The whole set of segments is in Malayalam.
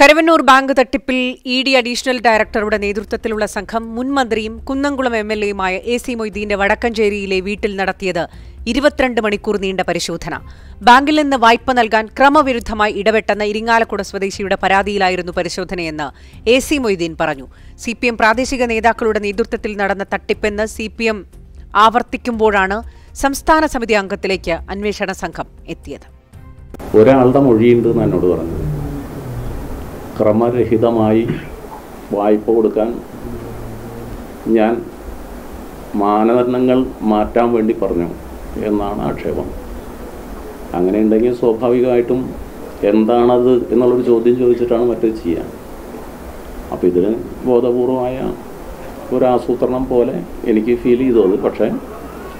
കരവന്നൂർ ബാങ്ക് തട്ടിപ്പിൽ ഇ ഡി അഡീഷണൽ ഡയറക്ടറുടെ നേതൃത്വത്തിലുള്ള സംഘം മുൻ മന്ത്രിയും കുന്നംകുളം എം എൽ എയുമായ എ സി മൊയ്തീന്റെ വടക്കഞ്ചേരിയിലെ വീട്ടിൽ നടത്തിയത് ഇരുപത്തിരണ്ട് മണിക്കൂർ നീണ്ട പരിശോധന ബാങ്കിൽ നിന്ന് വായ്പ നൽകാൻ ക്രമവിരുദ്ധമായി ഇടപെട്ടെന്ന ഇരിങ്ങാലക്കുട സ്വദേശിയുടെ പരാതിയിലായിരുന്നു പരിശോധനയെന്ന് എ സി മൊയ്തീൻ പറഞ്ഞു സി പി എം പ്രാദേശിക നേതാക്കളുടെ നേതൃത്വത്തിൽ നടന്ന തട്ടിപ്പെന്ന് സി പി എം ആവർത്തിക്കുമ്പോഴാണ് സംസ്ഥാന സമിതി അംഗത്തിലേക്ക് അന്വേഷണ സംഘം എത്തിയത് ഒരാളുടെ മൊഴിയുണ്ടെന്ന് എന്നോട് പറഞ്ഞു ക്രമരഹിതമായി വായ്പ കൊടുക്കാൻ ഞാൻ മാനദണ്ഡങ്ങൾ മാറ്റാൻ വേണ്ടി പറഞ്ഞു എന്നാണ് ആക്ഷേപം അങ്ങനെ ഉണ്ടെങ്കിൽ സ്വാഭാവികമായിട്ടും എന്താണത് എന്നുള്ളൊരു ചോദ്യം ചോദിച്ചിട്ടാണ് മറ്റേ ചെയ്യാൻ അപ്പോൾ ഇതിന് ബോധപൂർവമായ ഒരു ആസൂത്രണം പോലെ എനിക്ക് ഫീൽ ചെയ്തു പക്ഷേ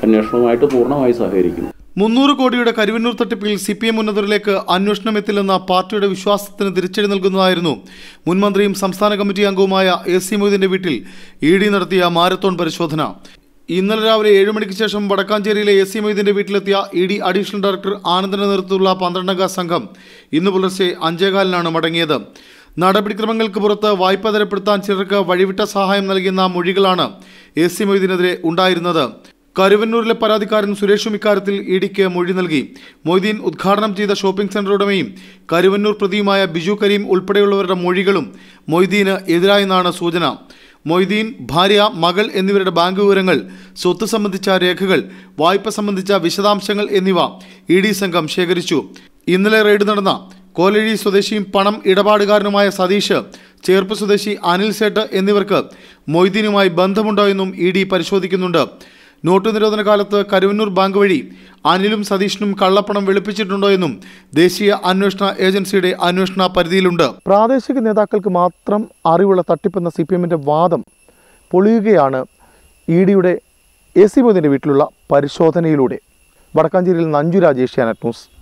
അന്വേഷണവുമായിട്ട് പൂർണ്ണമായി സഹകരിക്കുന്നു മുന്നൂറ് കോടിയുടെ കരുവന്നൂർ തട്ടിപ്പിൽ സി പി എം ഉന്നതരിലേക്ക് അന്വേഷണം എത്തില്ലെന്ന പാർട്ടിയുടെ വിശ്വാസത്തിന് തിരിച്ചടി നൽകുന്നതായിരുന്നു മുൻമന്ത്രിയും സംസ്ഥാന കമ്മിറ്റി അംഗവുമായ എ സി മൊയ്തീൻ്റെ വീട്ടിൽ ഇ ഡി നടത്തിയ മാരത്തോൺ പരിശോധന ഇന്നലെ രാവിലെ ഏഴ് മണിക്ക് ശേഷം വടക്കാഞ്ചേരിയിലെ എ സി മൊയ്തീൻ്റെ വീട്ടിലെത്തിയ ഇ ഡി അഡീഷണൽ ഡയറക്ടർ ആനന്ദിന്റെ നേതൃത്വത്തിലുള്ള പന്ത്രണ്ടംഗ സംഘം ഇന്ന് പുലർച്ചെ അഞ്ചേകാലിനാണ് മടങ്ങിയത് നടപടിക്രമങ്ങൾക്ക് പുറത്ത് വായ്പ തരപ്പെടുത്താൻ ചിലർക്ക് വഴിവിട്ട സഹായം നൽകുന്ന മൊഴികളാണ് എ സി മൊയ്തീനെതിരെ ഉണ്ടായിരുന്നത് കരുവന്നൂരിലെ പരാതിക്കാരൻ സുരേഷും ഇക്കാര്യത്തിൽ ഇ ഡിക്ക് മൊഴി നൽകി മൊയ്തീൻ ഉദ്ഘാടനം ചെയ്ത ഷോപ്പിംഗ് സെന്റർ ഉടമയും കരുവന്നൂർ പ്രതിയുമായ ബിജു കരീം ഉൾപ്പെടെയുള്ളവരുടെ മൊഴികളും മൊയ്തീന് എതിരായെന്നാണ് സൂചന മൊയ്തീൻ ഭാര്യ മകൾ എന്നിവരുടെ ബാങ്ക് വിവരങ്ങൾ സ്വത്ത് സംബന്ധിച്ച രേഖകൾ വായ്പ സംബന്ധിച്ച വിശദാംശങ്ങൾ എന്നിവ ഇ ഡി സംഘം ശേഖരിച്ചു ഇന്നലെ റെയ്ഡ് നടന്ന കോലഴി സ്വദേശിയും പണം ഇടപാടുകാരനുമായ സതീഷ് ചേർപ്പ് സ്വദേശി അനിൽ സേട്ട് എന്നിവർക്ക് മൊയ്തീനുമായി ബന്ധമുണ്ടോ എന്നും ഇ ഡി പരിശോധിക്കുന്നുണ്ട് നോട്ടു നിരോധന കാലത്ത് കരുവന്നൂർ ബാങ്ക് വഴി അനിലും സതീഷിനും കള്ളപ്പണം വെളുപ്പിച്ചിട്ടുണ്ടോ എന്നും ദേശീയ അന്വേഷണ ഏജൻസിയുടെ അന്വേഷണ പരിധിയിലുണ്ട് പ്രാദേശിക നേതാക്കൾക്ക് മാത്രം അറിവുള്ള തട്ടിപ്പെന്ന സി പി എമ്മിൻ്റെ വാദം പൊളിയുകയാണ് ഇ ഡിയുടെ എ സി മോദിൻ്റെ വീട്ടിലുള്ള പരിശോധനയിലൂടെ വടക്കാഞ്ചേരിയിൽ നഞ്ചു രാജേഷ് ന്യൂസ്